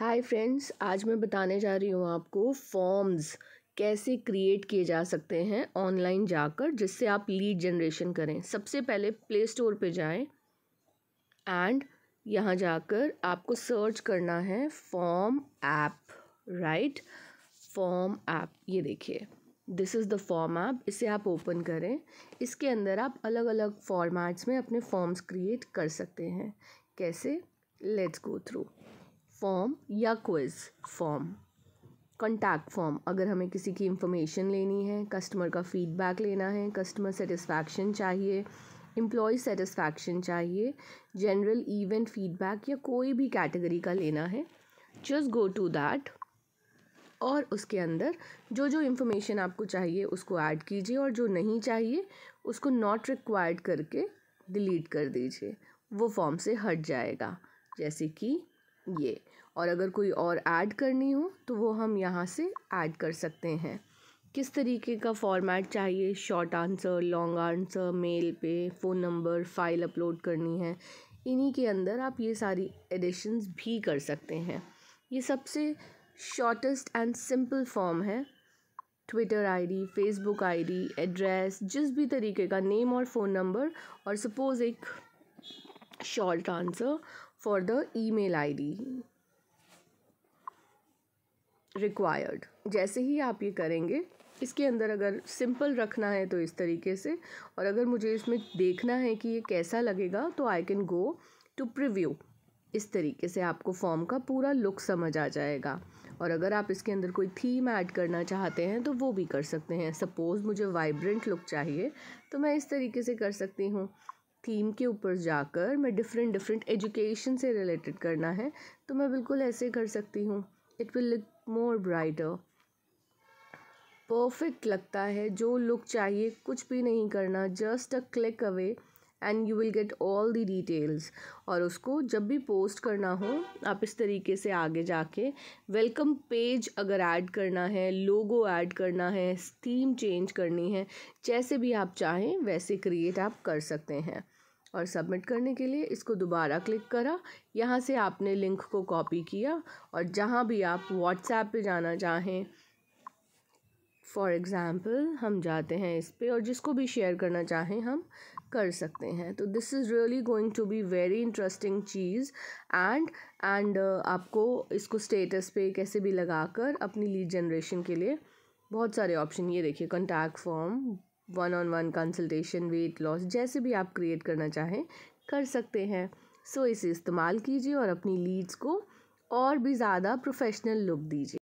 Hi friends आज मैं बताने जा रही हूँ आपको फॉर्म्स कैसे क्रिएट किए जा सकते हैं ऑनलाइन जाकर जिससे आप लीड जनरेशन करें सबसे पहले प्ले स्टोर पे जाएं एंड यहाँ जाकर आपको सर्च करना है form app right form app ये देखिए this is the form app इसे आप ओपन करें इसके अंदर आप अलग अलग फॉर्मेट्स में अपने फॉर्म्स क्रिएट कर सकते हैं कैसे लेट्स गो थ्रू फॉर्म या क्विज़ फॉर्म कॉन्टैक्ट फॉर्म अगर हमें किसी की इंफॉर्मेशन लेनी है कस्टमर का फीडबैक लेना है कस्टमर सेटिस्फैक्शन चाहिए एम्प्लॉय सेटिस्फैक्शन चाहिए जनरल इवेंट फीडबैक या कोई भी कैटेगरी का लेना है जस्ट गो टू दैट और उसके अंदर जो जो इंफॉर्मेशन आपको चाहिए उसको ऐड कीजिए और जो नहीं चाहिए उसको नॉट रिक्वायर्ड करके डिलीट कर दीजिए वो फॉर्म से हट जाएगा जैसे कि ये और अगर कोई और ऐड करनी हो तो वो हम यहाँ से ऐड कर सकते हैं किस तरीके का फॉर्मेट चाहिए short answer long answer mail पे फ़ोन नंबर फ़ाइल अपलोड करनी है इन्हीं के अंदर आप ये सारी एडिशंस भी कर सकते हैं ये सबसे शॉर्टेस्ट एंड सिंपल फॉर्म है Twitter ID, Facebook ID, address जिस भी तरीके का नेम और फ़ोन नंबर और सपोज़ एक short answer for the email ID required. जैसे ही आप ये करेंगे इसके अंदर अगर सिंपल रखना है तो इस तरीके से और अगर मुझे इसमें देखना है कि ये कैसा लगेगा तो I can go to preview इस तरीके से आपको फॉर्म का पूरा लुक समझ आ जाएगा और अगर आप इसके अंदर कोई थीम ऐड करना चाहते हैं तो वो भी कर सकते हैं सपोज़ मुझे वाइब्रेंट लुक चाहिए तो मैं इस तरीके से कर सकती हूँ थीम के ऊपर जाकर मैं डिफरेंट डिफरेंट एजुकेशन से रिलेटेड करना है तो मैं बिल्कुल ऐसे कर सकती हूँ it will look more brighter perfect लगता है जो लुक चाहिए कुछ भी नहीं करना just a click away and you will get all the details और उसको जब भी पोस्ट करना हो आप इस तरीके से आगे जाके वेलकम पेज अगर ऐड करना है लोगो ऐड करना है थीम चेंज करनी है जैसे भी आप चाहें वैसे क्रिएट आप कर सकते हैं और सबमिट करने के लिए इसको दोबारा क्लिक करा यहाँ से आपने लिंक को कॉपी किया और जहाँ भी आप व्हाट्सएप पे जाना चाहें फॉर एग्ज़ाम्पल हम जाते हैं इस पर और जिसको भी शेयर करना चाहें हम कर सकते हैं तो this is really going to be very interesting चीज़ एंड एंड uh, आपको इसको स्टेटस पे कैसे भी लगाकर अपनी लीड जनरेशन के लिए बहुत सारे ऑप्शन ये देखिए contact form one on one consultation weight loss जैसे भी आप क्रिएट करना चाहें कर सकते हैं सो इसे इस्तेमाल कीजिए और अपनी लीड्स को और भी ज़्यादा प्रोफेशनल लुक दीजिए